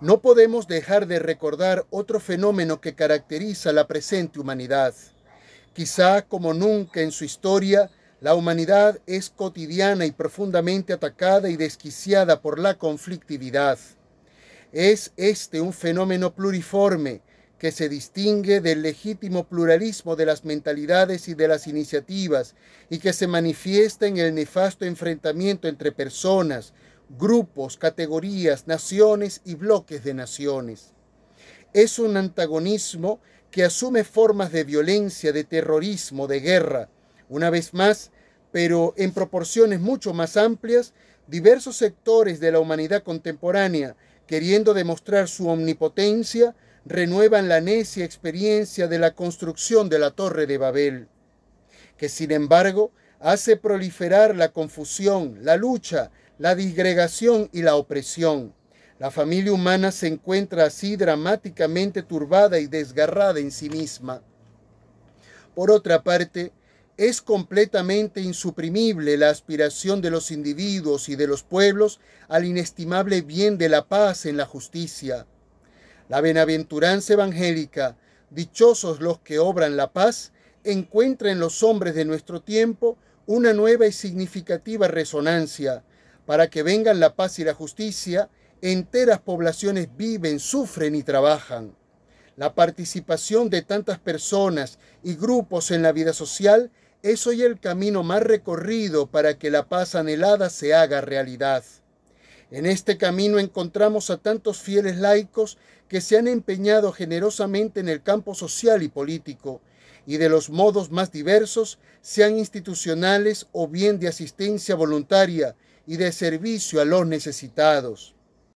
no podemos dejar de recordar otro fenómeno que caracteriza la presente humanidad. Quizá como nunca en su historia, la humanidad es cotidiana y profundamente atacada y desquiciada por la conflictividad. Es este un fenómeno pluriforme que se distingue del legítimo pluralismo de las mentalidades y de las iniciativas y que se manifiesta en el nefasto enfrentamiento entre personas, grupos, categorías, naciones y bloques de naciones. Es un antagonismo que asume formas de violencia, de terrorismo, de guerra. Una vez más, pero en proporciones mucho más amplias, diversos sectores de la humanidad contemporánea, queriendo demostrar su omnipotencia, renuevan la necia experiencia de la construcción de la Torre de Babel, que sin embargo hace proliferar la confusión, la lucha, la disgregación y la opresión. La familia humana se encuentra así dramáticamente turbada y desgarrada en sí misma. Por otra parte, es completamente insuprimible la aspiración de los individuos y de los pueblos al inestimable bien de la paz en la justicia. La benaventuranza evangélica, dichosos los que obran la paz, encuentra en los hombres de nuestro tiempo una nueva y significativa resonancia, para que vengan la paz y la justicia, enteras poblaciones viven, sufren y trabajan. La participación de tantas personas y grupos en la vida social es hoy el camino más recorrido para que la paz anhelada se haga realidad. En este camino encontramos a tantos fieles laicos que se han empeñado generosamente en el campo social y político, y de los modos más diversos, sean institucionales o bien de asistencia voluntaria, y de servicio a los necesitados.